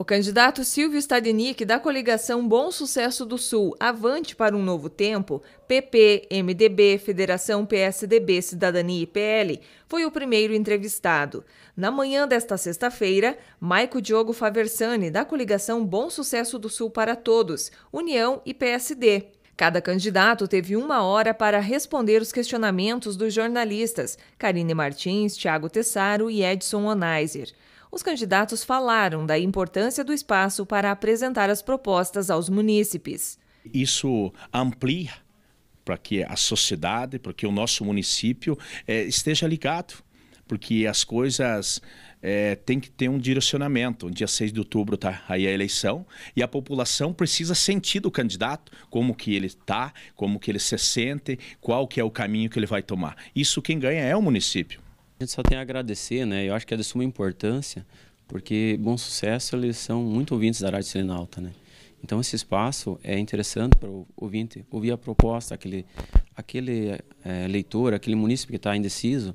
O candidato Silvio Stadenick, da coligação Bom Sucesso do Sul, Avante para um Novo Tempo, PP, MDB, Federação PSDB, Cidadania e PL, foi o primeiro entrevistado. Na manhã desta sexta-feira, Maico Diogo Faversani, da coligação Bom Sucesso do Sul para Todos, União e PSD, Cada candidato teve uma hora para responder os questionamentos dos jornalistas Karine Martins, Tiago Tessaro e Edson Onaiser os candidatos falaram da importância do espaço para apresentar as propostas aos munícipes. Isso amplia para que a sociedade, para que o nosso município é, esteja ligado, porque as coisas é, eh, têm que ter um direcionamento. Dia 6 de outubro está aí a eleição e a população precisa sentir do candidato como que ele está, como que ele se sente, qual que é o caminho que ele vai tomar. Isso quem ganha é o município. A gente só tem a agradecer, né? Eu acho que é de suma importância, porque Bom Sucesso eles são muito ouvintes da Rádio Selinalta, né? Então esse espaço é interessante para o ouvinte ouvir a proposta, aquele, aquele é, leitor, aquele munícipe que está indeciso,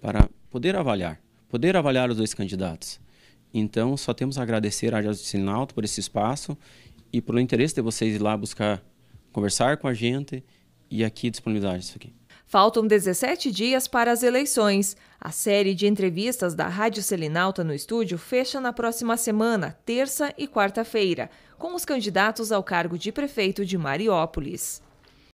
para poder avaliar, poder avaliar os dois candidatos. Então só temos a agradecer à Rádio Selinalta por esse espaço e pelo interesse de vocês ir lá buscar, conversar com a gente e aqui disponibilizar isso aqui. Faltam 17 dias para as eleições. A série de entrevistas da Rádio Selinalta no estúdio fecha na próxima semana, terça e quarta-feira, com os candidatos ao cargo de prefeito de Mariópolis.